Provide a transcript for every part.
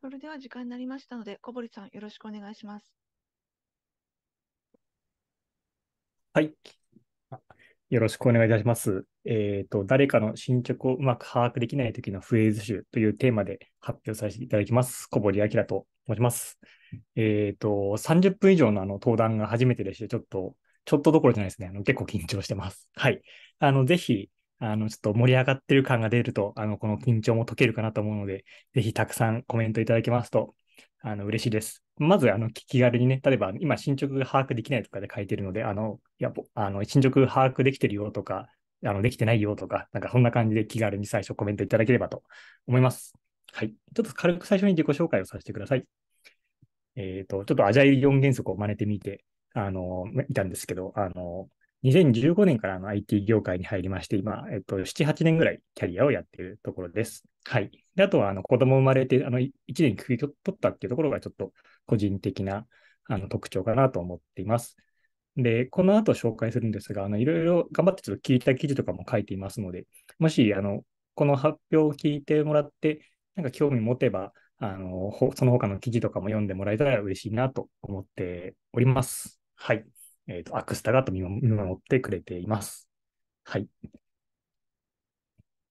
それでは時間になりましたので、小堀さん、よろしくお願いします。はい。よろしくお願いいたします。えっ、ー、と、誰かの進捗をうまく把握できないときのフレーズ集というテーマで発表させていただきます。小堀明と申します。えっ、ー、と、30分以上のあの登壇が初めてでして、ちょっと、ちょっとどころじゃないですね。あの結構緊張してます。はい。あの、ぜひ、あの、ちょっと盛り上がってる感が出ると、あの、この緊張も解けるかなと思うので、ぜひたくさんコメントいただけますと、あの、嬉しいです。まず、あの、気軽にね、例えば、今、進捗が把握できないとかで書いてるので、あの、やっぱ、あの、進捗把握できてるよとか、あの、できてないよとか、なんか、そんな感じで気軽に最初コメントいただければと思います。はい。ちょっと軽く最初に自己紹介をさせてください。えっ、ー、と、ちょっとアジャイル4原則を真似てみて、あの、いたんですけど、あの、2015年からの IT 業界に入りまして、今、えっと、7、8年ぐらいキャリアをやっているところです。はい。で、あとは、あの、子供生まれて、あの、1年首ぎ取ったっていうところが、ちょっと個人的な、あの、特徴かなと思っています。で、この後紹介するんですが、あの、いろいろ頑張ってちょっと聞いた記事とかも書いていますので、もし、あの、この発表を聞いてもらって、なんか興味持てば、あの、その他の記事とかも読んでもらえたら嬉しいなと思っております。はい。えっ、ー、と、アクスタがと見守ってくれています。はい。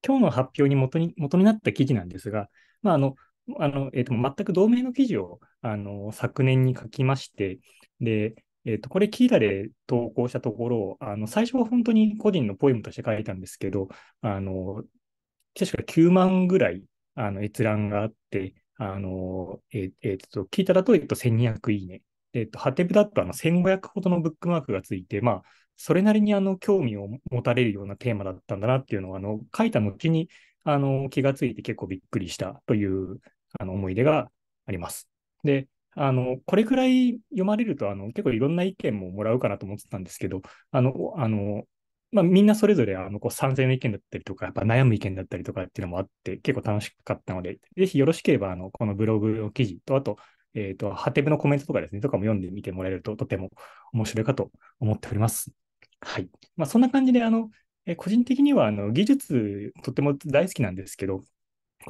今日の発表に元に元になった記事なんですが、まあ、あの、あのえーと、全く同名の記事をあの昨年に書きまして、で、えーと、これ、キーダで投稿したところ、あの最初は本当に個人のポエムとして書いたんですけど、あの確か9万ぐらいあの閲覧があって、あのえーえーと、聞いたらと,、えー、と1200いいねえっと、ハテブだとあの1500ほどのブックマークがついて、まあ、それなりにあの興味を持たれるようなテーマだったんだなっていうのをあの書いた後にあの気がついて結構びっくりしたというあの思い出があります。で、あのこれくらい読まれるとあの結構いろんな意見ももらうかなと思ってたんですけど、あのあのまあ、みんなそれぞれあのこう賛成の意見だったりとか、やっぱ悩む意見だったりとかっていうのもあって、結構楽しかったので、ぜひよろしければあのこのブログの記事と、あとえっ、ー、と、ハテブのコメントとかですね、とかも読んでみてもらえるととても面白いかと思っております。はい。まあ、そんな感じで、あの、え個人的にはあの技術とても大好きなんですけど、こ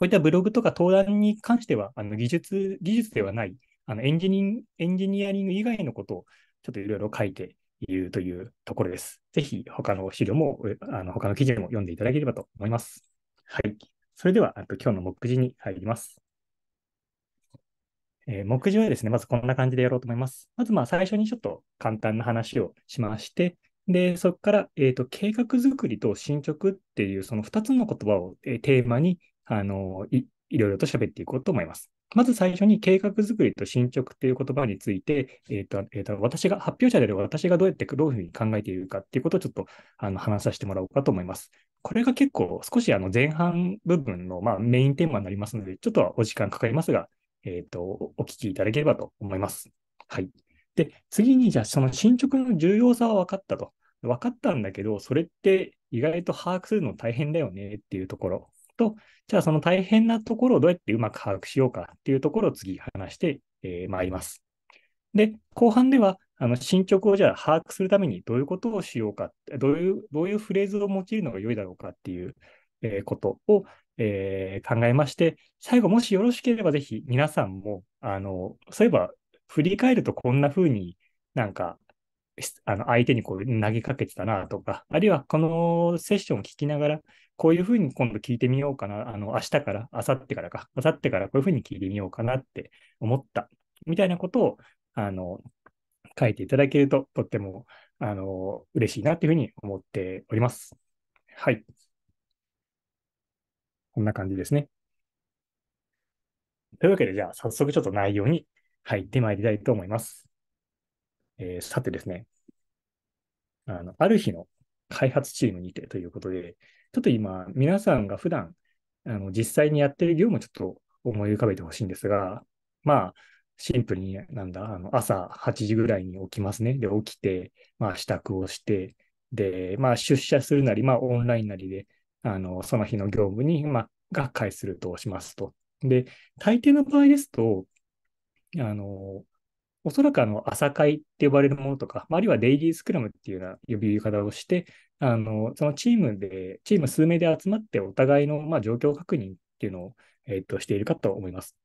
ういったブログとか登壇に関しては、あの技術、技術ではない、あのエンジニエンジニアリング以外のことをちょっといろいろ書いているというところです。ぜひ他の資料も、あの他の記事も読んでいただければと思います。はい。それでは、あと今日の目次に入ります。えー、目次はですね、まずこんな感じでやろうと思います。まず、まあ、最初にちょっと簡単な話をしまして、で、そこから、えっ、ー、と、計画作りと進捗っていう、その2つの言葉を、えー、テーマに、あのい、いろいろと喋っていこうと思います。まず最初に計画作りと進捗っていう言葉について、えーとえーと、と私が発表者である私がどうやってどういうふうに考えているかっていうことをちょっとあの話させてもらおうかと思います。これが結構少しあの前半部分の、まあ、メインテーマになりますので、ちょっとはお時間かかりますが、えっ、ー、と、お聞きいただければと思います。はい。で、次に、じゃあ、その進捗の重要さは分かったと。分かったんだけど、それって意外と把握するの大変だよねっていうところと、じゃあ、その大変なところをどうやってうまく把握しようかっていうところを次話して、えー、まいります。で、後半では、あの進捗をじゃあ把握するためにどういうことをしようか、どういうどういうフレーズを用いるのが良いだろうかっていう、えことを、えー、考えまして、最後もしよろしければぜひ皆さんも、あの、そういえば振り返るとこんな風になんか、あの相手にこう投げかけてたなとか、あるいはこのセッションを聞きながら、こういうふうに今度聞いてみようかな、あの明日から、明後日からか、明後日からこういうふうに聞いてみようかなって思った、みたいなことをあの書いていただけると、とってもあの嬉しいなというふうに思っております。はい。こんな感じですね。というわけで、じゃあ早速ちょっと内容に入ってまいりたいと思います。えー、さてですね、あの、ある日の開発チームにてということで、ちょっと今、皆さんが普段あの実際にやってる業務をちょっと思い浮かべてほしいんですが、まあ、シンプルに、なんだ、あの朝8時ぐらいに起きますね。で、起きて、まあ、支度をして、で、まあ、出社するなり、まあ、オンラインなりで、あのその日の業務に、まあ、がするとしますと。で、大抵の場合ですと、あの、おそらくあの朝会って呼ばれるものとか、あるいはデイリースクラムっていうような呼び方をして、あのそのチームで、チーム数名で集まって、お互いのまあ状況確認っていうのを、えー、としているかと思います。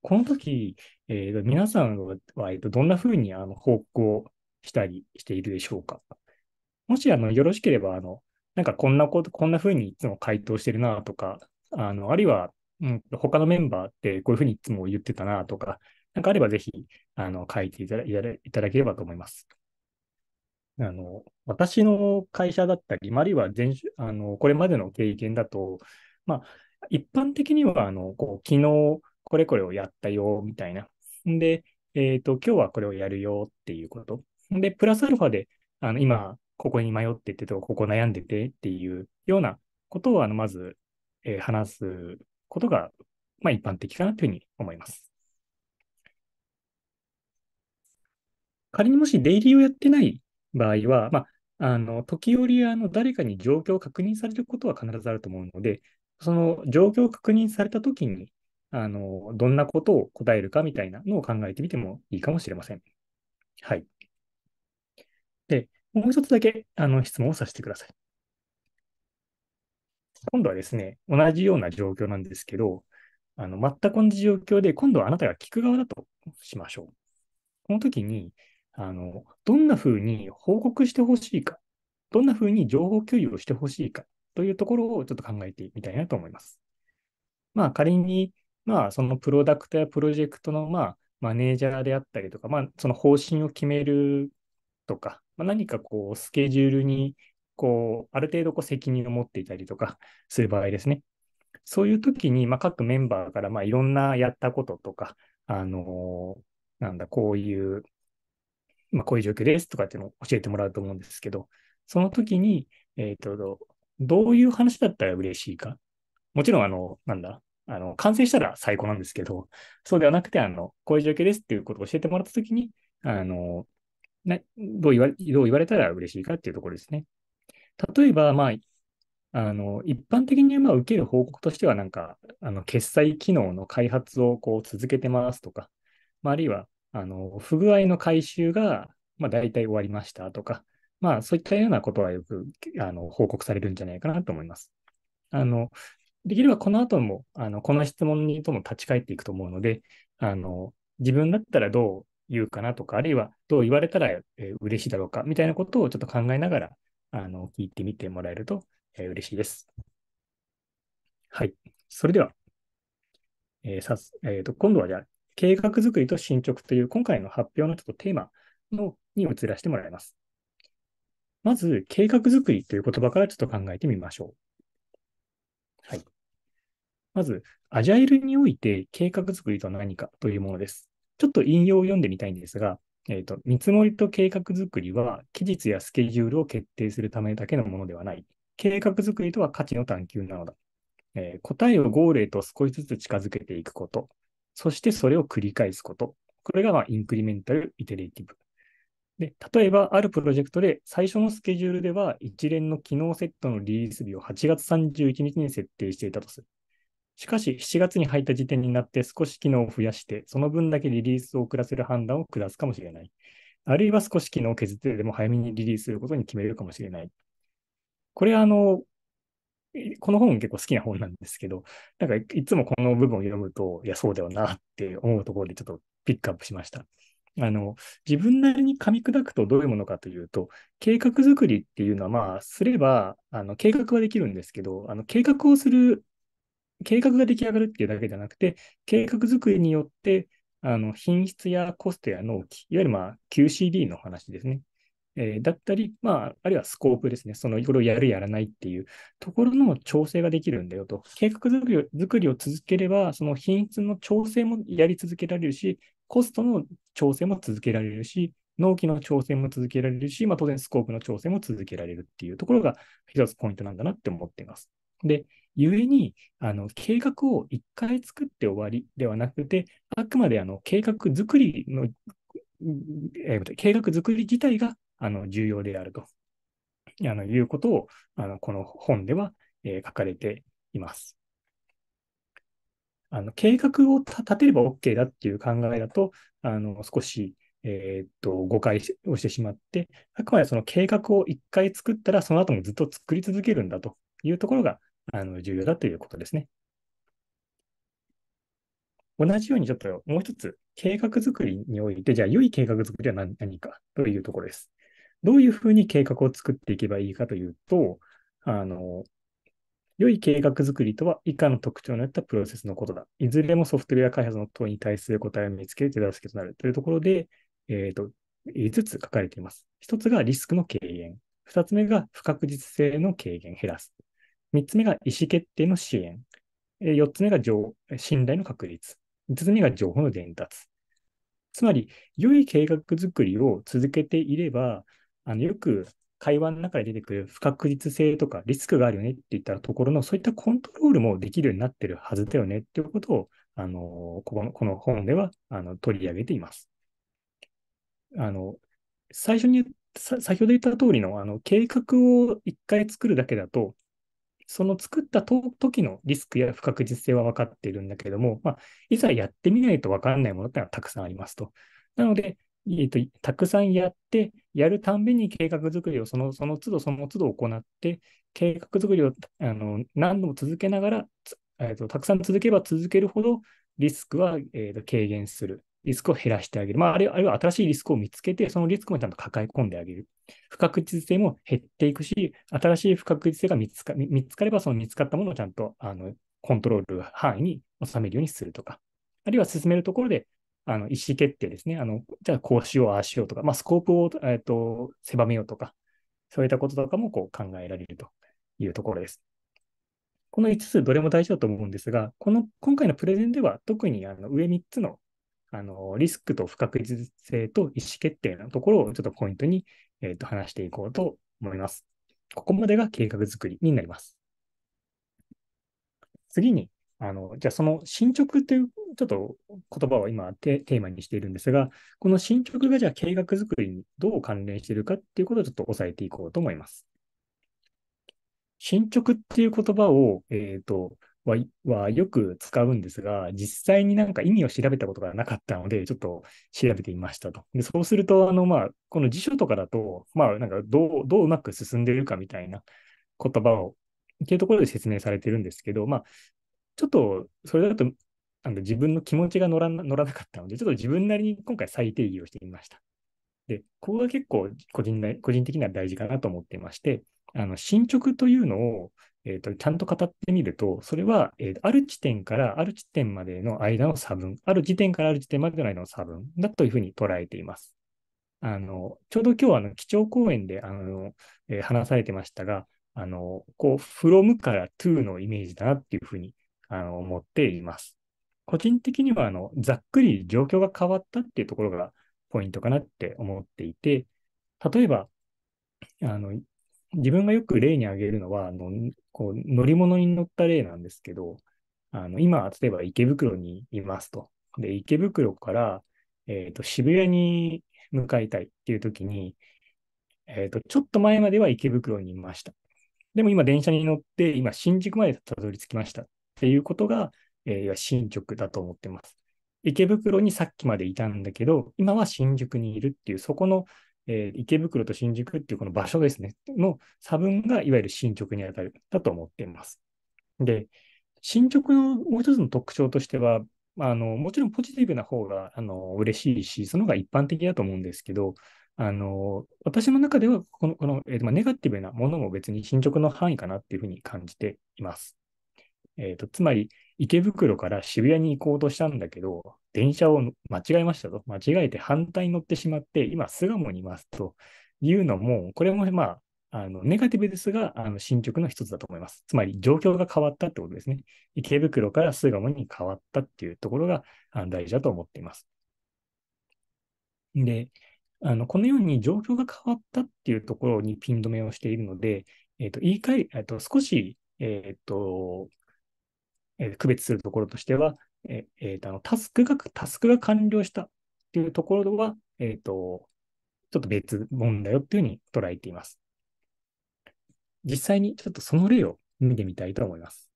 この時、えー、皆さんは、えー、とどんなふうにあの報告をしたりしているでしょうか。もしあのよろしければあのなんかこんなこと、こんな風にいつも回答してるなとか、あの、あるいは、うん、他のメンバーってこういう風にいつも言ってたなとか、なんかあればぜひ、あの、書いていただいただければと思います。あの、私の会社だったり、あるいは前あの、これまでの経験だと、まあ、一般的には、あの、こう、昨日これこれをやったよ、みたいな。んで、えっ、ー、と、今日はこれをやるよっていうこと。で、プラスアルファで、あの、今、ここに迷っててとか、ここ悩んでてっていうようなことを、あの、まず、えー、話すことが、まあ、一般的かなというふうに思います。仮にもし出入りをやってない場合は、まあ、あの、時折、あの、誰かに状況を確認されることは必ずあると思うので、その状況を確認されたときに、あの、どんなことを答えるかみたいなのを考えてみてもいいかもしれません。はい。で、もう一つだけあの質問をさせてください。今度はですね、同じような状況なんですけど、あの全く同じ状況で、今度はあなたが聞く側だとしましょう。この時に、あのどんなふうに報告してほしいか、どんなふうに情報共有をしてほしいかというところをちょっと考えてみたいなと思います。まあ仮に、まあそのプロダクトやプロジェクトのまあマネージャーであったりとか、まあその方針を決めるとか、まあ、何かこう、スケジュールに、こう、ある程度こう責任を持っていたりとか する場合ですね。そういう時に、ま各メンバーから、まあ、いろんなやったこととか、あのー、なんだ、こういう、まあ、こういう状況ですとかっていうのを教えてもらうと思うんですけど、その時に、えっ、ー、と、どういう話だったら嬉しいか。もちろん、あの、なんだ、あの、完成したら最高なんですけど、そうではなくて、あの、こういう状況ですっていうことを教えてもらったときに、あの、ね、どう言われどう言われたら嬉しいかっていうところですね。例えば、まあ、あの一般的にまあ受ける報告としては、なんか、あの決済機能の開発をこう続けてますとか、まあ、あるいはあの不具合の回収がまあ大体終わりましたとか、まあ、そういったようなことはよくあの報告されるんじゃないかなと思います。あのできればこの後もあのこの質問にとも立ち返っていくと思うのであの、自分だったらどう言うかなとか、あるいはどう言われたら、え嬉しいだろうかみたいなことをちょっと考えながら、あの、聞いてみてもらえると、え嬉しいです。はい。それでは、えー、さえーと、と今度はじゃあ、計画づくりと進捗という今回の発表のちょっとテーマのに移らせてもらいます。まず、計画づくりという言葉からちょっと考えてみましょう。はい。まず、アジャイルにおいて計画づくりとは何かというものです。ちょっと引用を読んでみたいんですが、えーと、見積もりと計画づくりは期日やスケジュールを決定するためだけのものではない。計画づくりとは価値の探求なのだ。えー、答えをゴールへと少しずつ近づけていくこと。そしてそれを繰り返すこと。これが、まあ、インクリメンタル・イテレーティブ。で例えば、あるプロジェクトで最初のスケジュールでは一連の機能セットのリリース日を8月31日に設定していたとする。しかし、7月に入った時点になって少し機能を増やして、その分だけリリースを遅らせる判断を下すかもしれない。あるいは少し機能を削ってでも早めにリリースすることに決めるかもしれない。これあの、この本結構好きな本なんですけど、なんかいつもこの部分を読むと、いや、そうだよなって思うところでちょっとピックアップしました。あの、自分なりに噛み砕くとどういうものかというと、計画作りっていうのは、まあ、すれば、あの、計画はできるんですけど、あの、計画をする計画が出来上がるっていうだけじゃなくて、計画作りによって、あの品質やコストや納期、いわゆる、まあ、QCD の話ですね。えー、だったり、まあ、あるいはスコープですね。その、これをやる、やらないっていうところの調整ができるんだよと。計画作り作りを続ければ、その品質の調整もやり続けられるし、コストの調整も続けられるし、納期の調整も続けられるし、まあ、当然スコープの調整も続けられるっていうところが一つポイントなんだなって思っています。で、故に、あの、計画を一回作って終わりではなくて、あくまであの、計画作りの、えー、計画作り自体が、あの、重要であると、あの、いうことを、あの、この本では、えー、書かれています。あの、計画を立てれば OK だっていう考えだと、あの、少し、えー、っと、誤解をしてしまって、あくまでその計画を一回作ったら、その後もずっと作り続けるんだというところが、あの重要だということですね。同じようにちょっともう一つ、計画づくりにおいて、じゃあ良い計画づくりは何何かというところです。どういうふうに計画を作っていけばいいかというと、あの、良い計画づくりとは以下の特徴のあったプロセスのことだ。いずれもソフトウェア開発の問いに対する答えを見つける手助けとなるというところで、えっ、ー、と、5つ書かれています。1つがリスクの軽減。2つ目が不確実性の軽減、減らす。3つ目が意思決定の支援。4つ目が信頼の確立。5つ目が情報の伝達。つまり、良い計画づくりを続けていれば、あのよく会話の中で出てくる不確実性とかリスクがあるよねって言ったところの、そういったコントロールもできるようになってるはずだよねっていうことを、あのここのこの本ではあの取り上げています。あの最初に先ほど言った通りのあの計画を1回作るだけだと、その作った時のリスクや不確実性は分かっているんだけども、まあ、いざやってみないと分からないものってのはたくさんありますと。なので、えーと、たくさんやって、やるたんびに計画作りをそのその都度その都度行って、計画作りをあの何度も続けながら、えーと、たくさん続けば続けるほどリスクは、えーと軽減する。リスクを減らしてあげる。まあ、あるいは新しいリスクを見つけて、そのリスクもちゃんと抱え込んであげる。不確実性も減っていくし、新しい不確実性が見つか見つかれば、その見つかったものをちゃんとあのコントロール範囲に収めるようにするとか、あるいは進めるところで、あの意思決定ですね。あのじゃあ、こうしよう、ああしようとか、まあ、スコープを、えー、と狭めようとか、そういったこととかもこう考えられるというところです。この5つ、どれも大事だと思うんですが、この今回のプレゼンでは、特にあの上3つのあの、リスクと不確実性と意思決定のところをちょっとポイントに、えー、と話していこうと思います。ここまでが計画づくりになります。次に、あの、じゃあその進捗というちょっと言葉を今テーマにしているんですが、この進捗がじゃあ計画づくりにどう関連しているかっていうことをちょっと押さえていこうと思います。進捗っていう言葉を、えっ、ー、と、ははよく使うんですが、実際になんか意味を調べたことがなかったので、ちょっと調べてみましたと。でそうすると、あのまあ、この辞書とかだと、まあ、なんかどうどううまく進んでいるかみたいな言葉を、というところで説明されてるんですけど、まあ、ちょっとそれだとあの自分の気持ちが乗ら乗らなかったので、ちょっと自分なりに今回再定義をしてみました。で、ここが結構個人個人的には大事かなと思っていまして、あの進捗というのを、えーと、ちゃんと語ってみると、それは、えー、ある地点からある地点までの間の差分、ある時点からある時点までの間の差分だというふうに捉えています。あのちょうど今日はあの基調講演であの、えー、話されてましたが、あのこう from から to のイメージだなっていうふうにあの思っています。個人的にはあのざっくり状況が変わったっていうところがポイントかなって思っていて、例えば、あの自分がよく例に挙げるのは、あのこう乗り物に乗った例なんですけど、あの今、例えば池袋にいますと。で、池袋から、えーと、渋谷に向かいたいっていう時に、えーと、ちょっと前までは池袋にいました。でも今、電車に乗って、今、新宿までたどり着きましたっていうことが、えー、進捗だと思ってます。池袋にさっきまでいたんだけど、今は新宿にいるっていう、そこのえー、池袋と新宿っていうこの場所ですね、の差分がいわゆる進捗にあたるだと思っています。で、進捗のもう一つの特徴としては、あのもちろんポジティブな方があの嬉しいし、その方が一般的だと思うんですけど、あの私の中ではこのこの、えーネガティブなものも別に進捗の範囲かなっていうふうに感じています。えーと、つまり、池袋から渋谷に行こうとしたんだけど、電車を間違えましたと。間違えて反対に乗ってしまって、今、巣鴨にいますというのも、これも、まあ、あのネガティブですが、あの進捗の一つだと思います。つまり、状況が変わったってことですね。池袋から巣鴨に変わったっていうところがあの大事だと思っています。で、あのこのように状況が変わったっていうところにピン止めをしているので、えーと、と言い換え、えー、と少し、えーと、えー、区別するところとしては、えー、えー、とあのタスクが、タスクが完了したっていうところは、えっ、ー、と、ちょっと別問だよっていうふうに捉えています。実際にちょっとその例を見てみたいと思います。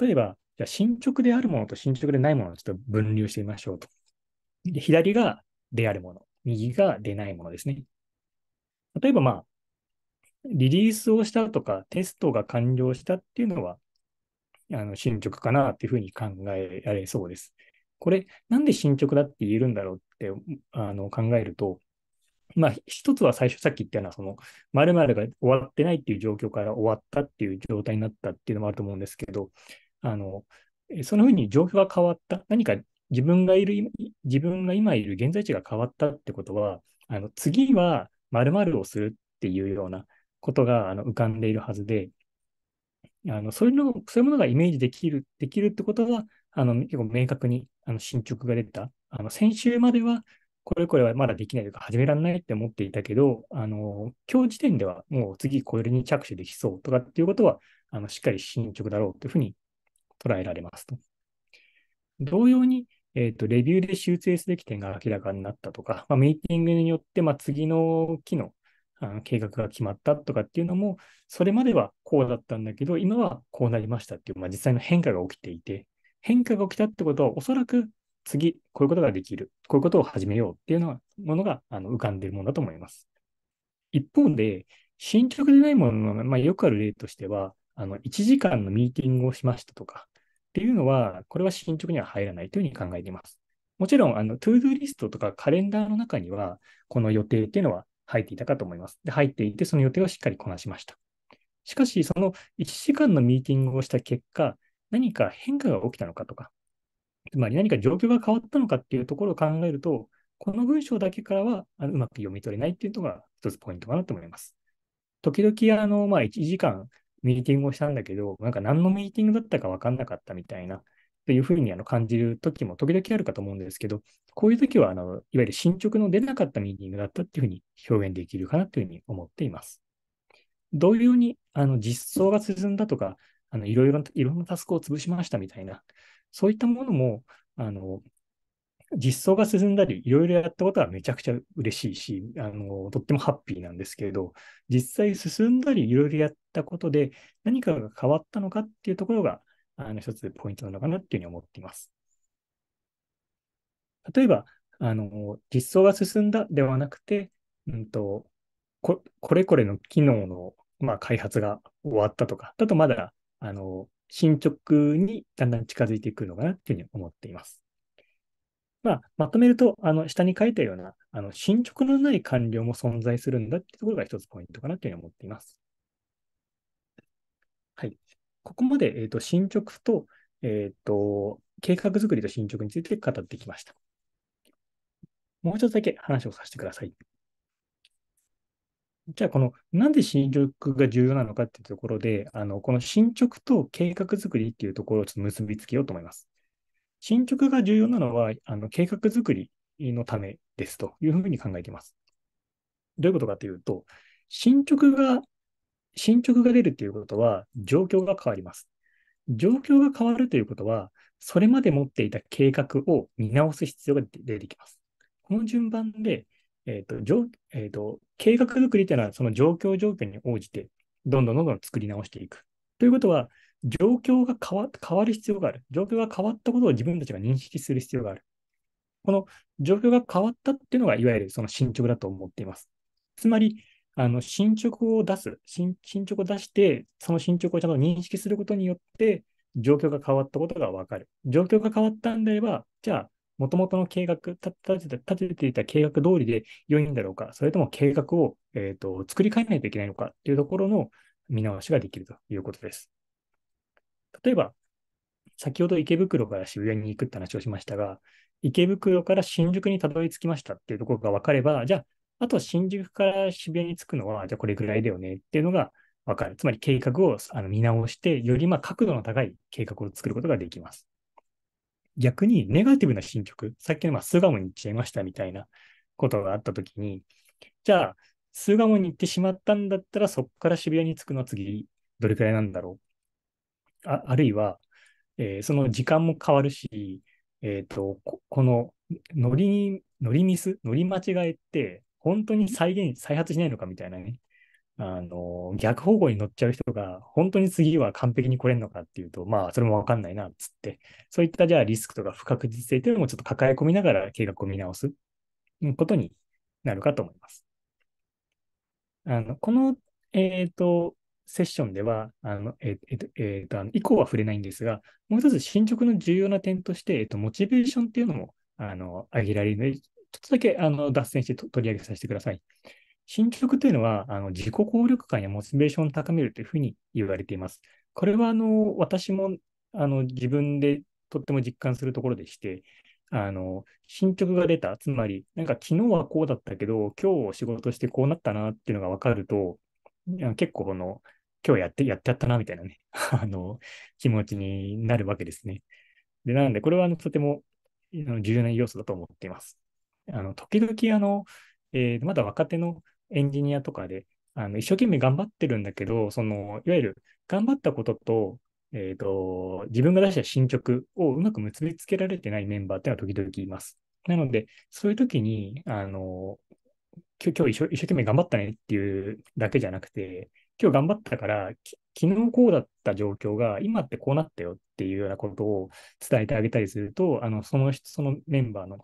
例えば、じゃ進捗であるものと進捗でないものをちょっと分流してみましょうと。で左がであるもの、右がでないものですね。例えば、まあ、リリースをしたとか、テストが完了したっていうのは、あの進捗かなっていうふうに考えられそうです。これ、なんで進捗だって言えるんだろうってあの考えると、まあ、一つは最初さっき言ったような、その、〇〇が終わってないっていう状況から終わったっていう状態になったっていうのもあると思うんですけど、あの、そのふうに状況が変わった、何か自分がいる、自分が今いる現在地が変わったってことは、あの、次は〇〇をするっていうような、ことがあの浮かんでいるはずで、あのそういうのそういうものがイメージできるできるってことは、あの結構明確にあの進捗が出た。あの先週までは、これこれはまだできないとか始められないって思っていたけど、あの今日時点ではもう次これに着手できそうとかっていうことは、あのしっかり進捗だろうというふうに捉えられますと。同様に、えっ、ー、と、レビューで修正すべき点が明らかになったとか、まあ、ミーティングによって、まあ、次の機能あの計画が決まったとかっていうのも、それまではこうだったんだけど、今はこうなりましたっていう、まあ、実際の変化が起きていて、変化が起きたってことは、おそらく次、こういうことができる、こういうことを始めようっていうのはものがあの浮かんでいるものだと思います。一方で、進捗でないものの、まあ、よくある例としては、あの1時間のミーティングをしましたとかっていうのは、これは進捗には入らないというふうに考えています。もちろん、あの、トゥードゥリストとかカレンダーの中には、この予定っていうのは入っていたかと思います。で、入っていて、その予定をしっかりこなしました。しかし、その1時間のミーティングをした結果、何か変化が起きたのかとか、つまり何か状況が変わったのかっていうところを考えると、この文章だけからはうまく読み取れないっていうのが一つポイントかなと思います。時々、あの、まあ、1時間ミーティングをしたんだけど、なんか何のミーティングだったか分かんなかったみたいなというふうにあの感じる時も時々あるかと思うんですけど、こういう時はあのいわゆる進捗の出なかったミーティングだったっていうふうに表現できるかなというふうに思っています。同様にあの実装が進んだとか、あのいろいろいろんなタスクを潰しましたみたいな、そういったものもあの実装が進んだり、いろいろやったことはめちゃくちゃ嬉しいし、あの、とってもハッピーなんですけれど、実際進んだり、いろいろやったことで何かが変わったのかっていうところが、あの、一つポイントなのかなっていうふうに思っています。例えば、あの、実装が進んだではなくて、うんと、ここれこれの機能の、まあ、開発が終わったとか、だとまだ、あの、進捗にだんだん近づいていくのかなっていうふうに思っています。まあ、まとめると、あの、下に書いたような、あの、進捗のない完了も存在するんだっていうところが一つポイントかなというふうに思っています。はい。ここまで、えーと、進捗と,、えーと、計画づくりと進捗について語ってきました。もう一つだけ話をさせてください。じゃあ、この、なんで進捗が重要なのかっていうところで、あの、この進捗と計画づくりっていうところをちょっと結びつけようと思います。進捗が重要なのは、あの、計画づくりのためですというふうに考えています。どういうことかというと、進捗が進捗が出るということは、状況が変わります。状況が変わるということは、それまで持っていた計画を見直す必要が出てきます。この順番で、えーとえーと、計画作りというのは、その状況状況に応じて、どんどんどんどん作り直していく。ということは、状況が変わる必要がある。状況が変わったことを自分たちが認識する必要がある。この状況が変わったっていうのが、いわゆるその進捗だと思っています。つまり、あの進捗を出す進、進捗を出して、その進捗をちゃんと認識することによって、状況が変わったことが分かる。状況が変わったんであれば、じゃあ、もともとの計画立てて、立てていた計画通りで良いんだろうか、それとも計画を、えーと、作り変えないといけないのかというところの見直しができるということです。例えば、先ほど池袋から渋谷に行くって話をしましたが、池袋から新宿にたどり着きましたっていうところが分かれば、じゃああとは新宿から渋谷に着くのは、じゃあこれぐらいだよねっていうのがわかる。つまり計画をあの見直して、よりま角度の高い計画を作ることができます。逆にネガティブな進捗、さっきのまあ巣鴨に行っちゃいましたみたいなことがあったときに、じゃあ、巣鴨に行ってしまったんだったら、そこから渋谷に着くのは次、どれくらいなんだろう。ああるいは、えー、その時間も変わるし、えっ、ー、とこ、この乗り、乗りミス、乗り間違えって、本当に再現、再発しないのかみたいなね。あの、逆方向に乗っちゃう人が、本当に次は完璧に来れるのかっていうと、まあ、それもわかんないな、つって。そういった、じゃあ、リスクとか不確実性というのもちょっと抱え込みながら計画を見直すことになるかと思います。あの、この、えっ、ー、と、セッションでは、あの、えっ、ー、えー、と、えっ、と、以降は触れないんですが、もう一つ進捗の重要な点として、えっ、と、モチベーションっていうのも、あの、挙げられる、ょっとだけあの脱線して取り上げさせてください。進捗というのは、あの自己効力感やモチベーションを高めるというふうに言われています。これはあの私もあの自分でとっても実感するところでして、あの進捗が出た、つまり、なんか昨日はこうだったけど、今日仕事してこうなったなっていうのが分かると、結構この、今日やって、やっちゃったなみたいなね、あの気持ちになるわけですね。でなので、これはあのとても重要な要素だと思っています。あの時々あの、えー、まだ若手のエンジニアとかで、あの一生懸命頑張ってるんだけど、そのいわゆる頑張ったことと、えーと、自分が出した進捗をうまく結びつけられてないメンバーっていうのは時々います。なので、そういう時に、あの今日一生懸命頑張ったねっていうだけじゃなくて、今日頑張ったから、昨日こうだった状況が今ってこうなったよっていうようなことを伝えてあげたりすると、あのそのそのメンバーの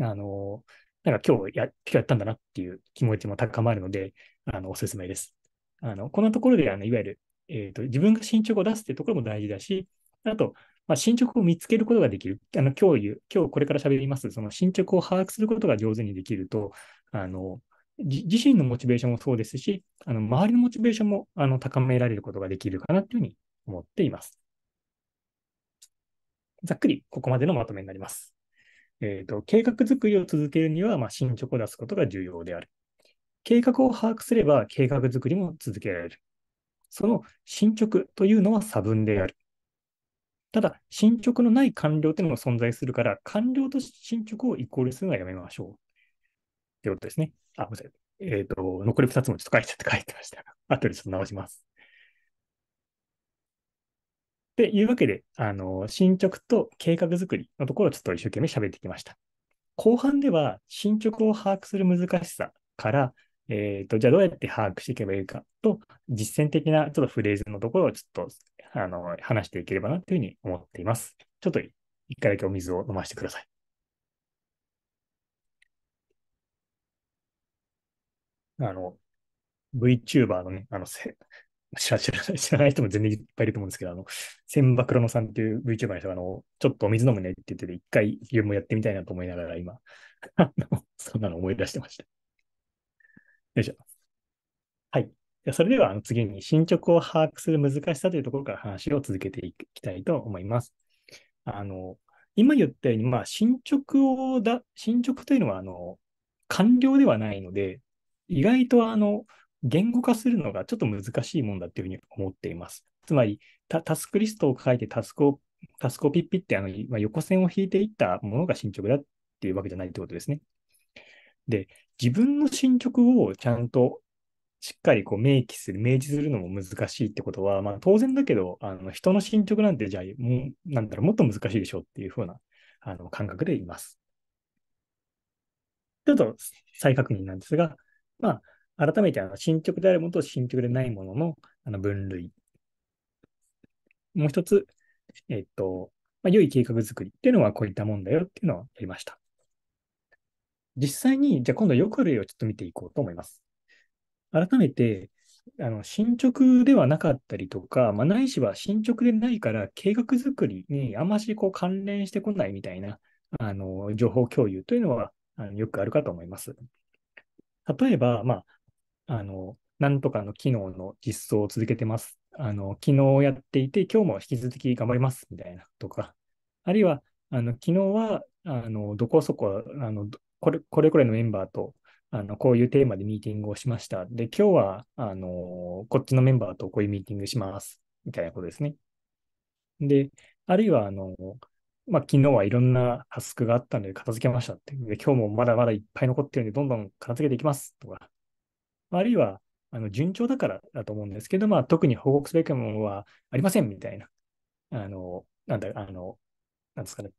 あの、なんか今日や、今日やったんだなっていう気持ちも高まるので、あの、おすすめです。あの、こんなところで、あの、いわゆる、えっ、ー、と、自分が進捗を出すっていうところも大事だし、あと、まあ、進捗を見つけることができる。あの、今日言う、今日これから喋ります、その進捗を把握することが上手にできると、あの、自身のモチベーションもそうですし、あの周りのモチベーションもあの高められることができるかなというふうに思っています。ざっくりここまでのまとめになります。えーと、計画づくりを続けるには、まあ、進捗を出すことが重要である。計画を把握すれば計画づくりも続けられる。その進捗というのは差分である。ただ、進捗のない官僚というのが存在するから、官僚と進捗をイコールするのはやめましょう。ということですね。あ、ごめんなさい。えっ、ー、と、残り2つもちょっと書いちゃって書いてました。後でちょっと直します。というわけで、あの、進捗と計画づくりのところをちょっと一生懸命喋ってきました。後半では、進捗を把握する難しさから、えっ、ー、と、じゃあどうやって把握していけばいいかと、実践的なちょっとフレーズのところをちょっと、あの、話していければなというふうに思っています。ちょっと一回だけお水を飲ませてください。あの、VTuber のね、あの、知ら知ら知らない人も全然いっぱいいると思うんですけど、あの、千葉黒野さんっていう VTuber の人が、あの、ちょっとお水飲むねって言ってて、一回自分もやってみたいなと思いながら、今、あの、そんなの思い出してました。よいしょ。はい。それでは、次に進捗を把握する難しさというところから話を続けていきたいと思います。あの、今言ったように、まあ、進捗をだ、進捗というのは、あの、完了ではないので、意外とあの、言語化するのがちょっと難しいもんだっていうふうに思っています。つまり、タスクリストを書いてタスクを、タスクをピッピってあの、まあ、横線を引いていったものが進捗だっていうわけじゃないってことですね。で、自分の進捗をちゃんとしっかりこう明記する、明示するのも難しいってことは、まあ、当然だけど、あの人の進捗なんて、じゃあもう、なんだろう、もっと難しいでしょうっていうふうなあの感覚でいます。ちょっと再確認なんですが、まあ、改めてあの進捗であるものと進捗でないもののあの分類。もう一つ、えっと、まあ、良い計画づくりっていうのはこういったもんだよっていうのをやりました。実際に、じゃあ今度よく例をちょっと見ていこうと思います。改めて、あの進捗ではなかったりとか、まあ、ないしは進捗でないから計画づくりにあんましこう関連してこないみたいなあの情報共有というのはあのよくあるかと思います。例えば、まあ、あの、なんとかの機能の実装を続けてます。あの、昨日やっていて、今日も引き続き頑張ります、みたいなとか。あるいは、あの、昨日は、あの、どこそこ、あの、これ、これこれのメンバーと、あの、こういうテーマでミーティングをしました。で、今日は、あの、こっちのメンバーとこういうミーティングします。みたいなことですね。で、あるいは、あの、まあ、昨日はいろんなタスクがあったので片付けましたって。で、今日もまだまだいっぱい残ってるんで、どんどん片付けていきます。とか、あるいは、あの順調だからだと思うんですけど、まあ、特に報告すべきものはありませんみたいな、あの、なんだ、あの、なんですかね、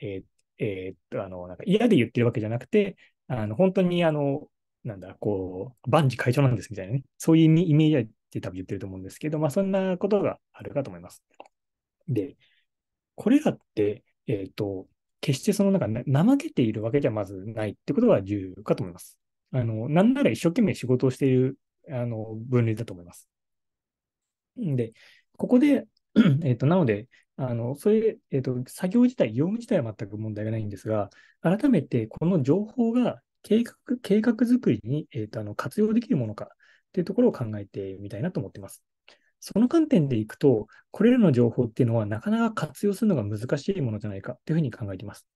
えー、えー、っと、あの、なんか嫌で言ってるわけじゃなくて、あの本当に、あの、なんだ、こう、万事会長なんですみたいなね、そういうイメージで多分言ってると思うんですけど、まあ、そんなことがあるかと思います。で、これらって、えっ、と、決してそのなんか、怠けているわけじゃまずないってことが重要かと思います。あの、なんなら一生懸命仕事をしている、あの、分類だと思います。で、ここで、えっ、と、なので、あの、それ、えっ、と、作業自体、業務自体は全く問題がないんですが、改めて、この情報が計画、計画づくりに、えっ、と、あの、活用できるものかというところを考えてみたいなと思ってます。その観点でいくと、これらの情報っていうのはなかなか活用するのが難しいものじゃないかというふうに考えています。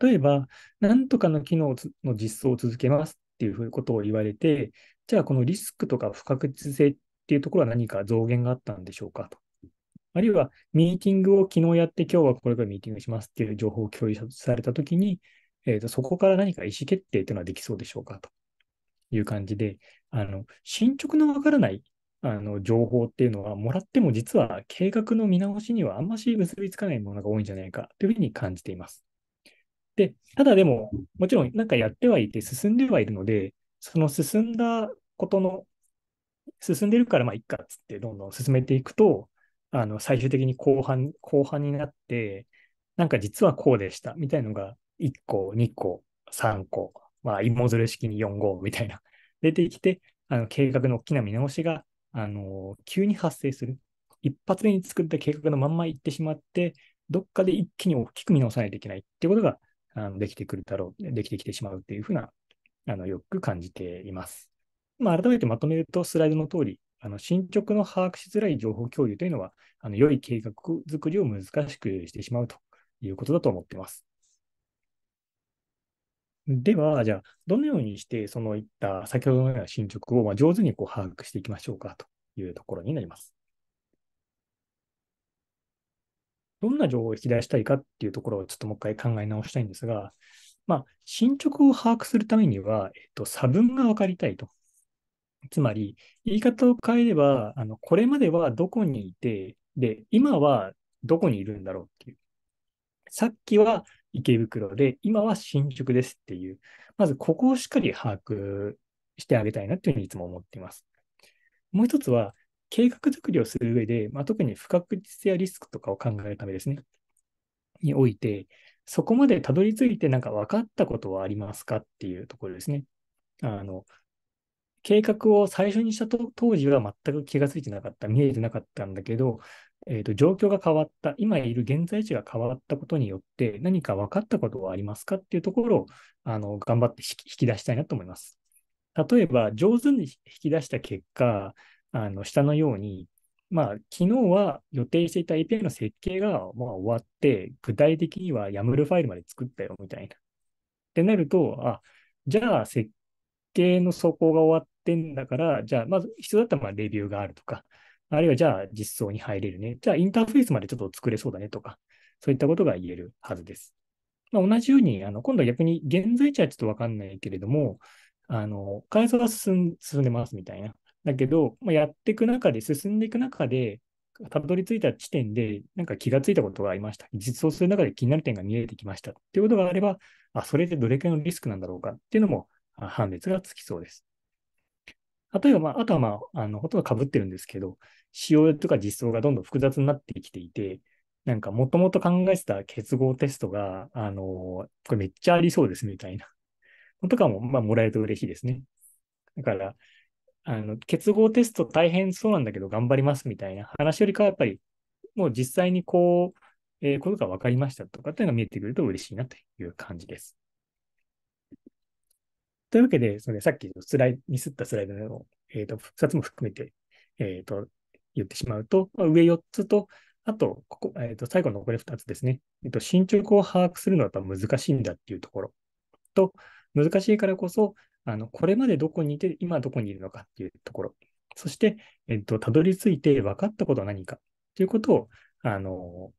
例えば、なんとかの機能の実装を続けますっていうことを言われて、じゃあこのリスクとか不確実性っていうところは何か増減があったんでしょうかと。あるいは、ミーティングを昨日やって、今日はこれからミーティングしますっていう情報を共有されたときに、えーと、そこから何か意思決定というのはできそうでしょうかという感じで、あの進捗のわからないあの情報っていうのは、もらっても実は計画の見直しにはあんまし結びつかないものが多いんじゃないかというふうに感じています。で、ただでも、もちろん何かやってはいて進んではいるので、その進んだことの、進んでるからまあいっかっつってどんどん進めていくと、あの最終的に後半、後半になって、なんか実はこうでしたみたいのが1個、2個、3個、まあ芋づる式に4号みたいな、出てきて、あの計画の大きな見直しが、あの急に発生する。一発目に作った計画のまんまいってしまって、どっかで一気に大きく見直さないといけないってことがあのできてくるだろう、できてきてしまうっていうふうな、あのよく感じています。まあ、改めてまとめると、スライドの通り、あの進捗の把握しづらい情報共有というのは、あの良い計画づくりを難しくしてしまうということだと思っています。では、じゃあ、どのようにして、そのいった先ほどのような進捗をま上手にこう把握していきましょうかというところになります。どんな情報を引き出したいかっていうところをちょっともう一回考え直したいんですが、まあ、進捗を把握するためには、えっと、差分が分かりたいと。つまり、言い方を変えれば、あのこれまではどこにいて、で、今はどこにいるんだろうっていう。さっきは池袋で、今は新宿ですっていう、まずここをしっかり把握してあげたいなというふうにいつも思っています。もう一つは、計画作りをする上で、まあ、特に不確実やリスクとかを考えるためですね、において、そこまでたどり着いてなんか分かったことはありますかっていうところですね。あの、計画を最初にした当時は全く気がついてなかった、見えてなかったんだけど、えっ、ー、と、状況が変わった、今いる現在地が変わったことによって何か分かったことはありますかっていうところを、あの、頑張って引き出したいなと思います。例えば、上手に引き出した結果、あの下のように、まあ、昨日は予定していた API の設計がまあ終わって、具体的には YAML ファイルまで作ったよみたいな。ってなると、あ、じゃあ設計の走行が終わってんだから、じゃあまず必要だったらレビューがあるとか、あるいはじゃあ実装に入れるね。じゃあインターフェースまでちょっと作れそうだねとか、そういったことが言えるはずです。まあ、同じように、あの今度は逆に現在地はちょっとわかんないけれども、あの、開発が進んでますみたいな。だけど、まあ、やっていく中で、進んでいく中で、たどり着いた地点で、なんか気がついたことがありました。実装する中で気になる点が見えてきました。っていうことがあれば、あ、それでどれくらいのリスクなんだろうかっていうのも判別がつきそうです。例えば、まあ、あとは、まあ、あの、ほとんど被ってるんですけど、仕様とか実装がどんどん複雑になってきていて、なんか、もともと考えてた結合テストが、あの、これめっちゃありそうですみたいな。とかも、まあ、もらえると嬉しいですね。だから、あの、結合テスト大変そうなんだけど頑張りますみたいな話よりかは、やっぱり、もう実際にこう、えー、ことが分かりましたとかっていうのが見えてくると嬉しいなという感じです。というわけで、そのさっきスライミスったスライドの、えーと、2つも含めて、えーと、言ってしまうと、上4つと、あとここ、えーと、最後のこれ2つですね、えーと。進捗を把握するのはやっぱ難しいんだっていうところと、難しいからこそ、あの、これまでどこにいて、今どこにいるのかっていうところ。そして、えっと、たどり着いて分かったことは何かということを、あの、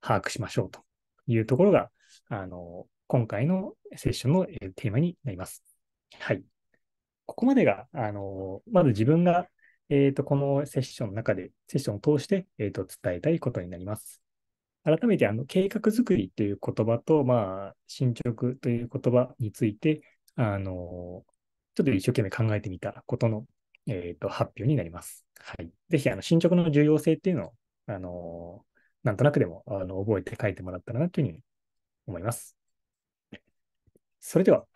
把握しましょうというところが、あの、今回のセッションのテーマになります。はい。ここまでが、あの、まず自分が、えっ、ー、と、このセッションの中で、セッションを通して、えっ、ー、と、伝えたいことになります。改めて、あの、計画づくりという言葉と、まあ、進捗という言葉について、あの、ちょっと一生懸命考えてみたことの、えっ、ー、と、発表になります。はい。ぜひ、あの、進捗の重要性っていうのを、あの、なんとなくでも、あの、覚えて書いてもらったらなというふうに思います。それでは、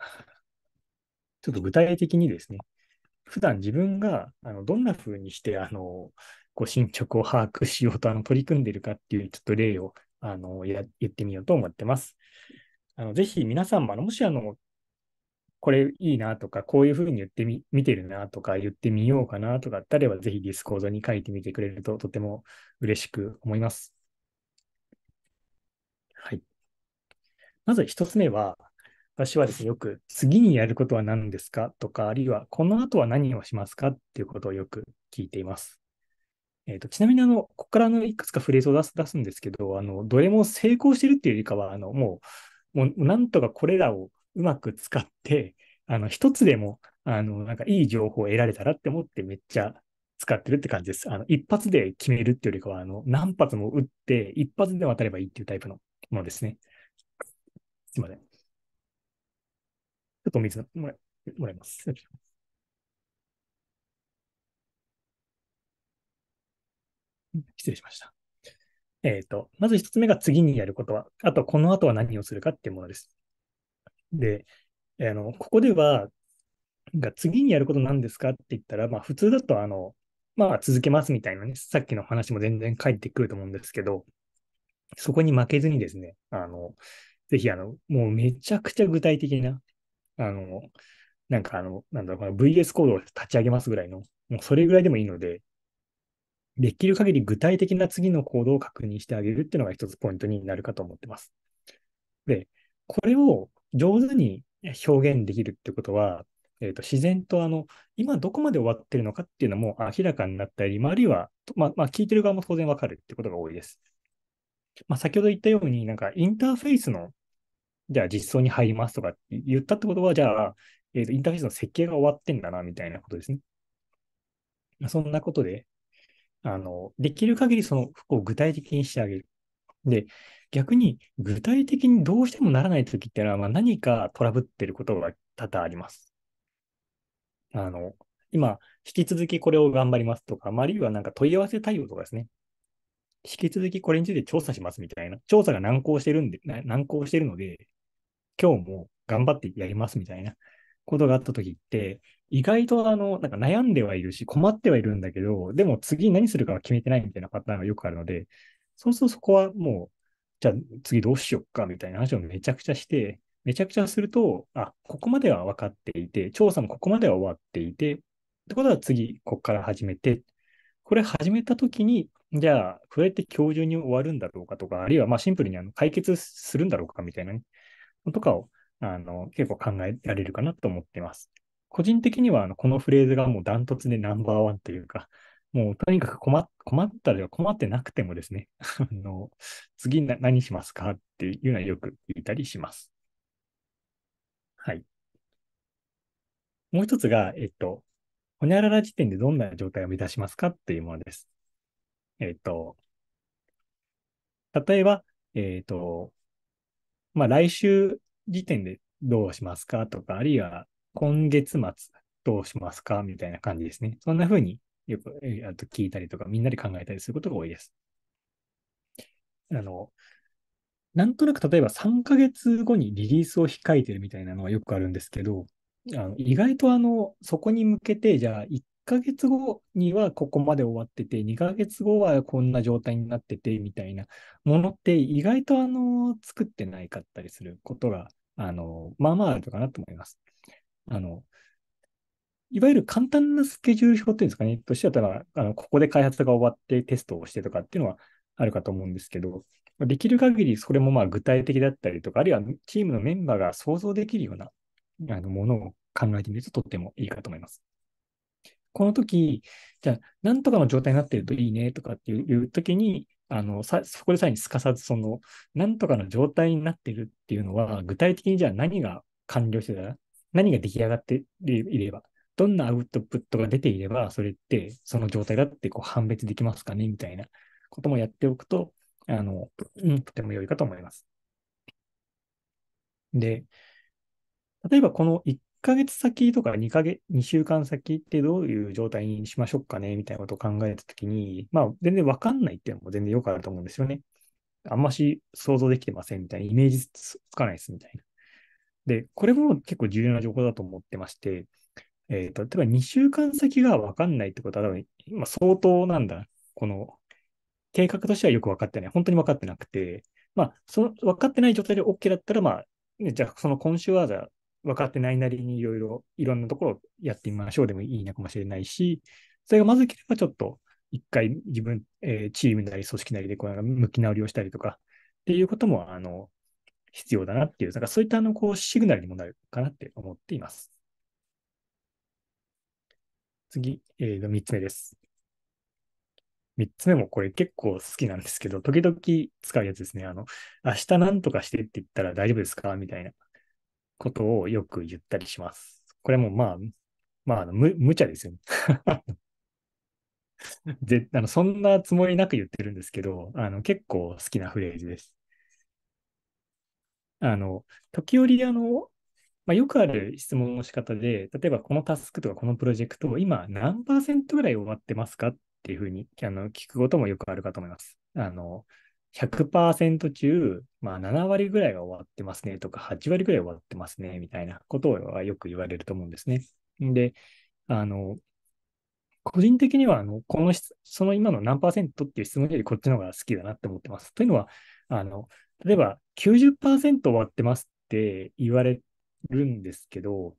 ちょっと具体的にですね、普段自分があのどんなふうにしてあのご進捗を把握しようとあの取り組んでいるかっていうちょっと例をあのや言ってみようと思ってます。あのぜひ皆さんもあのもしあのこれいいなとか、こういうふうに言ってみ、見てるなとか、言ってみようかなとかあったれば、ぜひディスコードに書いてみてくれるととても嬉しく思います。はい。まず一つ目は、私はですね、よく次にやることは何ですかとか、あるいはこの後は何をしますかっていうことをよく聞いています。えーと、とちなみにあの、ここからのいくつかフレーズを出す出すんですけど、あのどれも成功してるっていうよりかは、あのもう、もうなんとかこれらをうまく使って、あの、一つでも、あの、なんかいい情報を得られたらって思ってめっちゃ使ってるって感じです。あの、一発で決めるっていうよりかは、あの、何発も打って、一発で渡ればいいっていうタイプのものですね。すいません。ちょっとお水もらもらいます。失礼しました。えっ、ー、と、まず一つ目が次にやることは、あとこの後は何をするかっていうものです。で、あの、ここでは、が次にやることなんですかって言ったら、まあ普通だと、あの、まあ続けますみたいなね、さっきの話も全然返ってくると思うんですけど、そこに負けずにですね、あの、ぜひあの、もうめちゃくちゃ具体的な、あの、なんかあの、なんだろう、VS コードを立ち上げますぐらいの、もうそれぐらいでもいいので、できる限り具体的な次の行動を確認してあげるっていうのが一つポイントになるかと思ってます。で、これを上手に表現できるってことは、えー、と自然とあの今どこまで終わってるのかっていうのも明らかになったり、まあ、あるいは、まあまあ、聞いてる側も当然わかるってことが多いです。まあ、先ほど言ったように、なんかインターフェースの、じゃあ実装に入りますとか言ったってことは、じゃあ、えー、とインターフェースの設計が終わってんだなみたいなことですね。まあ、そんなことで、あのできる限りその服を具体的にしてあげる。で、逆に具体的にどうしてもならない時っていうのは、まあ、何かトラブってることが多々あります。あの、今、引き続きこれを頑張りますとか、まあ、あるいはなんか問い合わせ対応とかですね。引き続きこれについて調査しますみたいな。調査が難航してるんで、難航してるので、今日も頑張ってやりますみたいなことがあった時って、意外とあの、なんか悩んではいるし、困ってはいるんだけど、でも次何するかは決めてないみたいなパターンがよくあるので、そうするとそこはもうじゃあ次どうしよっかみたいな話をめちゃくちゃして、めちゃくちゃすると、あ、ここまでは分かっていて、調査もここまでは終わっていて、ってことは次、ここから始めて、これ始めたときに、じゃあ、こやって今日中に終わるんだろうかとか、あるいはまシンプルにあの解決するんだろうかみたいなのとかをあの結構考えられるかなと思ってます。個人的にはあのこのフレーズがもうダントツでナンバーワンというか、もうとにかく困困ったらは困ってなくてもですね、あの次な何しますかっていうのはよく言いたりします。はい。もう一つが、えっと、ほにゃらら時点でどんな状態を目指しますかっていうものです。えっと、例えば、えっと、まあ、来週時点でどうしますかとか、あるいは今月末どうしますかみたいな感じですね。そんな風によく、えー、と聞いたりとか、みんなで考えたりすることが多いです。あの、なんとなく例えば3ヶ月後にリリースを控えてるみたいなのはよくあるんですけど、あの意外とあの、そこに向けて、じゃあ1ヶ月後にはここまで終わってて、2ヶ月後はこんな状態になっててみたいなものって意外とあの、作ってないかったりすることが、あの、まあまああるかなと思います。あの、いわゆる簡単なスケジュール表っていうんですかね、としては、ただ、あのここで開発が終わってテストをしてとかっていうのはあるかと思うんですけど、できる限りそれもまあ具体的だったりとか、あるいはチームのメンバーが想像できるようなあのものを考えてみるととってもいいかと思います。この時、じゃあ、なんとかの状態になっているといいねとかっていう時に、あのそこでさらにすかさず、その、なんとかの状態になっているっていうのは、具体的にじゃあ何が完了してたら、何が出来上がっていれば、どんなアウトプットが出ていれば、それってその状態だってこう判別できますかねみたいなこともやっておくと、あの、うん、とても良いかと思います。で、例えばこの1ヶ月先とか2ヶ月、2週間先ってどういう状態にしましょうかねみたいなことを考えたときに、まあ全然わかんないっていうのも全然よくあると思うんですよね。あんまし想像できてませんみたいな、イメージつかないですみたいな。で、これも結構重要な情報だと思ってまして、えー、と、例えば2週間先が分かんないってことは多分、今相当なんだ。この、計画としてはよく分かってない。本当に分かってなくて、まあ、その、分かってない状態で OK だったら、まあ、ね、じゃあその今週はじゃあ分かってないなりにいろいろ、いろんなところをやってみましょうでもいいのかもしれないし、それがまずければちょっと、一回自分、えー、チームなり組織なりでこう向き直りをしたりとか、っていうことも、あの、必要だなっていう、なんかそういったあの、こう、シグナルにもなるかなって思っています。次、えー、3つ目です。3つ目もこれ結構好きなんですけど、時々使うやつですね。あの、明日何とかしてって言ったら大丈夫ですかみたいなことをよく言ったりします。これもまあ、まあ、む、無茶ですよ、ね。で あのそんなつもりなく言ってるんですけど、あの結構好きなフレーズです。あの、時折、あの、まあ、よくある質問の仕方で、例えばこのタスクとかこのプロジェクト、今何パーセントぐらい終わってますかっていうふうにあの聞くこともよくあるかと思います。あの100%中、まあ、7割ぐらいが終わってますねとか、8割ぐらい終わってますねみたいなことはよく言われると思うんですね。で、あの、個人的にはあのこのその今の何パーセントっていう質問よりこっちの方が好きだなって思ってます。というのは、あの例えば90%終わってますって言われるんですけど、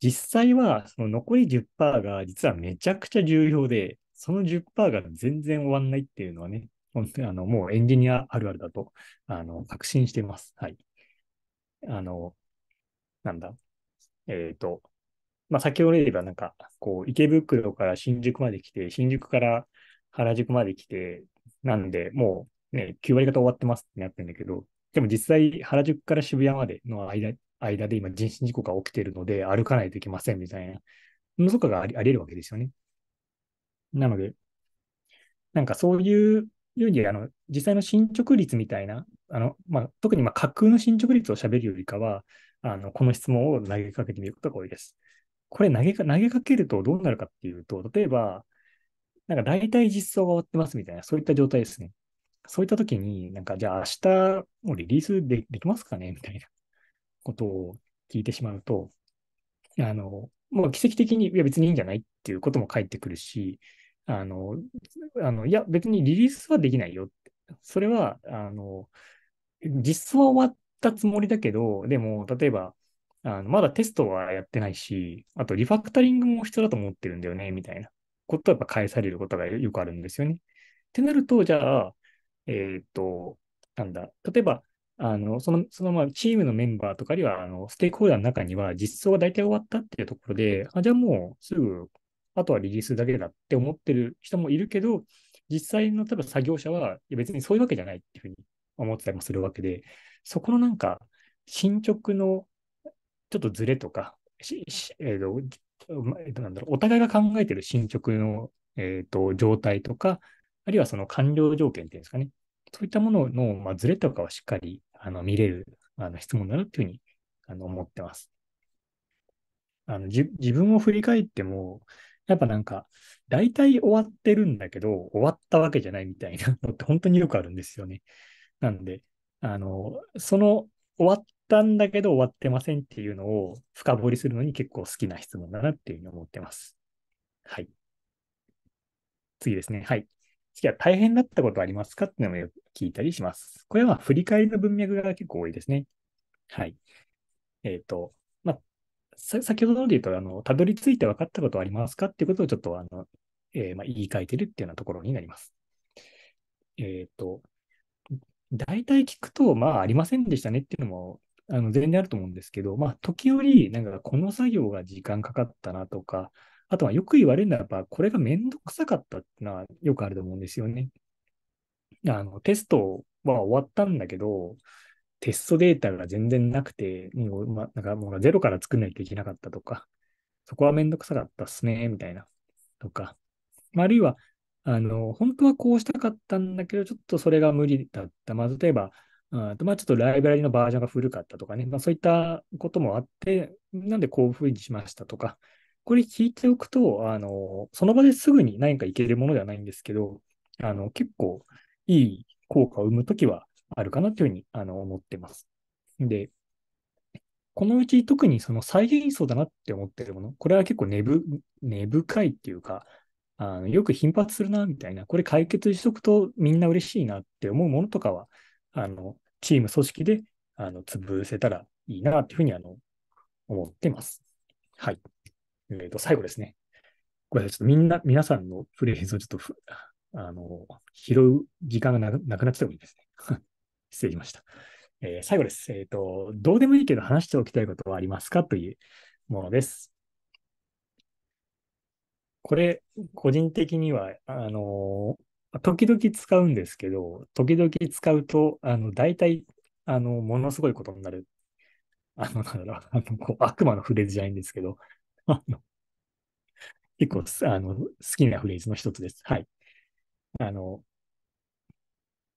実際はその残り10%が実はめちゃくちゃ重要で、その10%が全然終わんないっていうのはね、本当にあのもうエンジニアあるあるだとあの確信してます。はい。あの、なんだ。えっ、ー、と、まあ、先ほど言えばなんか、こう、池袋から新宿まで来て、新宿から原宿まで来て、なんで、もうね、9割方終わってますってなってるんだけど、でも実際、原宿から渋谷までの間間で今人身事故が起きているので歩かないといけませんみたいなのとかがあり得るわけですよね。なので、なんかそういうよにあの、実際の進捗率みたいな、あの、まあ、特にま架空の進捗率を喋るよりかは、あの、この質問を投げかけてみることが多いです。これ投げか、投げかけるとどうなるかっていうと、例えば、なんか大体実装が終わってますみたいな、そういった状態ですね。そういった時に、なんかじゃあ明日もリリースできますかねみたいな。ことを聞いてしまうと、あの、もう奇跡的に、いや別にいいんじゃないっていうことも返ってくるし、あの、あのいや別にリリースはできないよって。それは、あの、実装は終わったつもりだけど、でも、例えば、あのまだテストはやってないし、あとリファクタリングも必要だと思ってるんだよね、みたいなことはやっぱ返されることがよくあるんですよね。ってなると、じゃあ、えっ、ー、と、なんだ、例えば、あの、その、そのまあチームのメンバーとかには、あの、ステークホルダーの中には実装が大体終わったっていうところで、あ、じゃあもうすぐ、あとはリリースだけだって思ってる人もいるけど、実際の例えば作業者は別にそういうわけじゃないっていうふうに思ってたりもするわけで、そこのなんか進捗のちょっとずれとか、えーとなんだろうお互いが考えてる進捗の、えーと、と状態とか、あるいはその完了条件っていうんですかね、そういったものの、まあ、ずれとかはしっかりあの見れるあの質問だなというふうにあの思ってます。あの自分を振り返っても、やっぱなんか、大体終わってるんだけど、終わったわけじゃないみたいな のって本当によくあるんですよね。なんで、あの、その終わったんだけど終わってませんっていうのを深掘りするのに結構好きな質問だなっていうふうに思ってます。はい。次ですね。はい。次は大変だったことありますかっていうのもよく聞いたりします。これは振り返りの文脈が結構多いですね。はい。えっ、ー、と、まあ、先ほどので言うと、あの、たどり着いて分かったことありますかっていうことをちょっと、あの、えー、まあ、言い換えてるっていうようなところになります。えっ、ー、と、大体聞くと、まあ、ありませんでしたねっていうのも、あの、前例あると思うんですけど、まあ、時折、なんか、この作業が時間かかったなとか、あとはよく言われるのは、ば、これがめんどくさかったっていうのはよくあると思うんですよね。あの、テストは終わったんだけど、テストデータが全然なくて、もう、ま、なんかもうゼロから作んないといけなかったとか、そこはめんどくさかったっすね、みたいな、とか。まあ、あるいは、あの、本当はこうしたかったんだけど、ちょっとそれが無理だった。まあ、例えば、あとまあ、ちょっとライブラリのバージョンが古かったとかね、まあ、そういったこともあって、なんでこういうふうにしましたとか、これ聞いておくと、あの、その場ですぐに何かいけるものではないんですけど、あの、結構いい効果を生むときはあるかなというふうにあの思ってます。で、このうち特にその再現層だなって思ってるもの、これは結構根ぶ根深いっていうか、あのよく頻発するなみたいな、これ解決しとくとみんな嬉しいなって思うものとかは、あのチーム組織であの潰せたらいいなっていうふうにあの思ってます。はい。えっ、ー、と、最後ですね。ごめんなさい。ちょっとみんな、皆さんのフレーズをちょっと、あの、拾う時間がなくなっちゃうもいいですね。失礼しました。えー、最後です。えっ、ー、と、どうでもいいけど話しておきたいことはありますかというものです。これ、個人的には、あの、時々使うんですけど、時々使うと、あの、大体、あの、ものすごいことになる。あの、なんだろう、あの、こう悪魔のフレーズじゃないんですけど、結構あの好きなフレーズの一つです。はい。あの、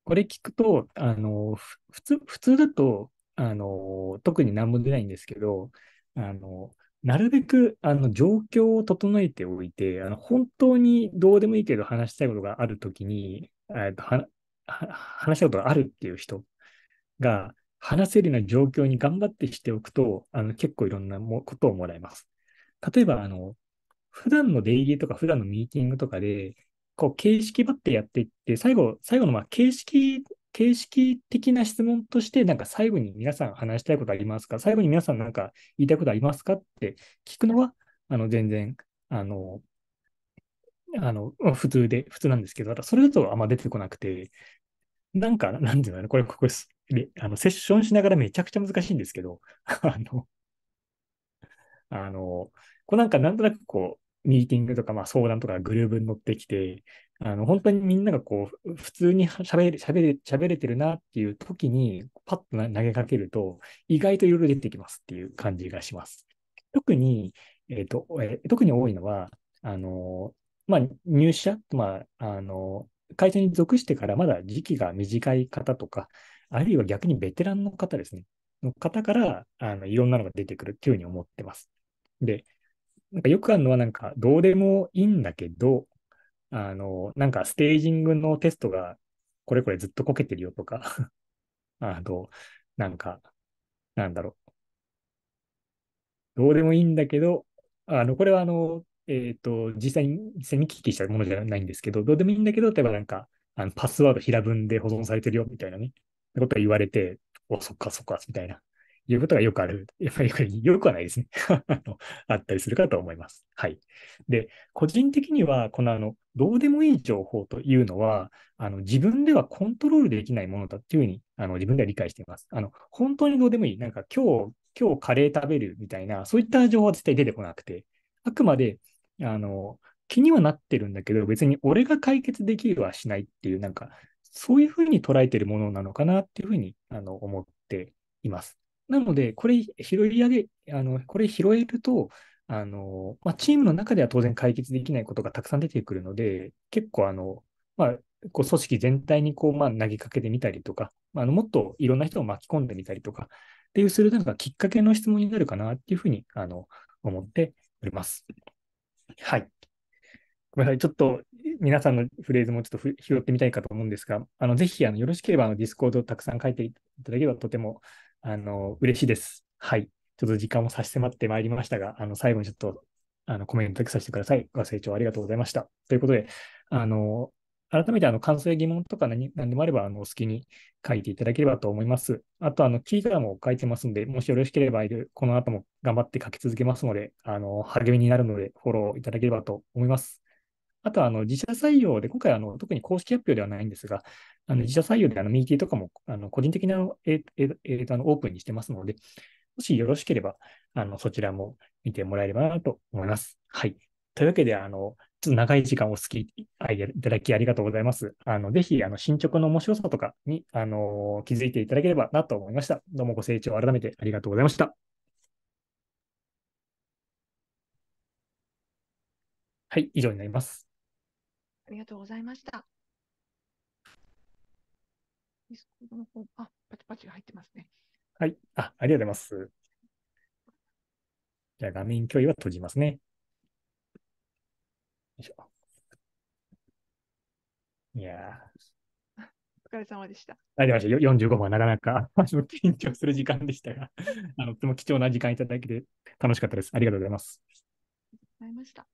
これ聞くと、あの、普通、普通だと、あの、特に何も出ないんですけど、あの、なるべく、あの、状況を整えておいて、あの、本当にどうでもいいけど話したいことがあるときに、えっと、話したことがあるっていう人が、話せるような状況に頑張ってしておくと、あの、結構いろんなもことをもらえます。例えば、あの、普段の出入りとか普段のミーティングとかで、こう、形式ばってやっていって、最後、最後の、まあ、形式、形式的な質問として、なんか最後に皆さん話したいことありますか最後に皆さんなんか言いたいことありますかって聞くのは、あの、全然、あの、あの、普通で、普通なんですけど、ただそれだとあんま出てこなくて、なんか、なんていうのかな、これ、ここあの、セッションしながらめちゃくちゃ難しいんですけど、あの、あの、こうなんかなんとなくこう、ミーティングとか、まあ相談とかグルーブに乗ってきて、あの、本当にみんながこう、普通に喋れ、喋れ、喋れてるなっていう時に、パッと投げかけると、意外といろいろ出てきますっていう感じがします。特に、えっ、ー、と、えー、特に多いのは、あの、まあ、入社、まあ、あの、会社に属してからまだ時期が短い方とか、あるいは逆にベテランの方ですね、の方から、あの、いろんなのが出てくるっていうふうに思ってます。で、なんかよくあるのはなんかどうでもいいんだけど、あの、なんかステージングのテストがこれこれずっとこけてるよとか あの、なんか、なんだろう。どうでもいいんだけど、あの、これはあの、えっ、ー、と、実際に、実際に聞きしたものじゃないんですけど、どうでもいいんだけど、例えばなんか、あのパスワード平文で保存されてるよみたいなね、ってことが言われて、お、そっかそっか、みたいな。いうことがよくある。やっぱりよくはないですね。あったりするかと思います。はい。で、個人的には、このあの、どうでもいい情報というのは、あの、自分ではコントロールできないものだっていうふうに、あの、自分では理解しています。あの、本当にどうでもいい。なんか今日、今日カレー食べるみたいな、そういった情報は絶対出てこなくて、あくまで、あの、気にはなってるんだけど、別に俺が解決できるはしないっていう、なんか、そういうふうに捉えてるものなのかなっていうふうにあの思っています。なので、これ拾い上げ、あの、これ拾えると、あの、まあ、チームの中では当然解決できないことがたくさん出てくるので、結構あの、まあ、こう組織全体にこう、まあ、投げかけてみたりとか、あの、もっといろんな人を巻き込んでみたりとか、っていうするのがきっかけの質問になるかなっていうふうに、あの、思っております。はい。ごめんなさい。ちょっと皆さんのフレーズもちょっと拾ってみたいかと思うんですが、あの、ぜひ、あの、よろしければ、あの、ディスコードをたくさん書いていただければとてもあの、嬉しいです。はい。ちょっと時間も差し迫ってまいりましたが、あの、最後にちょっと、あの、コメントだけさせてください。ご清聴ありがとうございました。ということで、あの、改めてあの感想や疑問とか何何でもあればあのお好きに書いていただければと思います。あと、あの、キーからも書いてますので、もしよろしければ、この後も頑張って書き続けますので、あの、励みになるので、フォローいただければと思います。あとはあの自社採用で、今回あの特に公式発表ではないんですが、あの自社採用であのミーティーとかもあの個人的な、えええあのオープンにしてますので、もしよろしければあのそちらも見てもらえればなと思います。はい。というわけで、あの、ちょっと長い時間お好きいただきありがとうございます。あの、ぜひ、あの、進捗の面白さとかに、あの、気づいていただければなと思いました。どうもご清聴改めてありがとうございました。はい、以上になります。ありがとうございました。あ、パチパチが入ってますね。はい。あ、ありがとうございます。じゃあ、画面共有は閉じますね。よいしょ。いやお疲れ様でした。ありがとうございました。45分はなかなか 緊張する時間でしたがあの、とても貴重な時間いただいて楽しかったです。ありがとうございます。ありがとうございました。